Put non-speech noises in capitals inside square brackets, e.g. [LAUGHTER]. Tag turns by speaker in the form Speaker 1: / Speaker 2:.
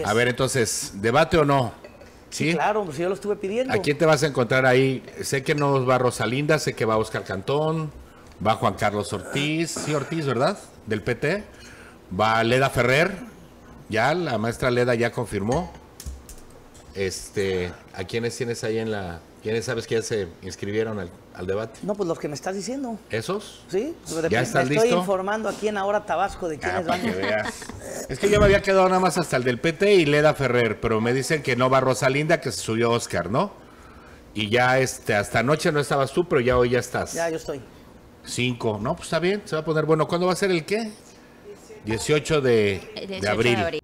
Speaker 1: Pues. A ver, entonces, ¿debate o no? Sí, claro, pues yo lo estuve pidiendo. ¿A quién te vas a encontrar ahí? Sé que no va Rosalinda, sé que va Oscar Cantón, va Juan Carlos Ortiz, sí, Ortiz, ¿verdad? Del PT. Va Leda Ferrer, ya, la maestra Leda ya confirmó. Este, ¿a quiénes tienes ahí en la ¿Quiénes sabes que ya se inscribieron al, debate? No, pues los que me estás diciendo. ¿Esos? Sí, pues, ¿Ya estás estoy
Speaker 2: informando aquí en Ahora Tabasco de ah, quiénes ah, van. [LAUGHS] Es que yo me había
Speaker 1: quedado nada más hasta el del PT y Leda Ferrer, pero me dicen que no va Rosalinda, que se subió Oscar, ¿no? Y ya este, hasta anoche no estabas tú, pero ya hoy ya estás. Ya, yo estoy. Cinco, no, pues está bien, se va a poner bueno. ¿Cuándo va a ser el qué? 18 de, De abril.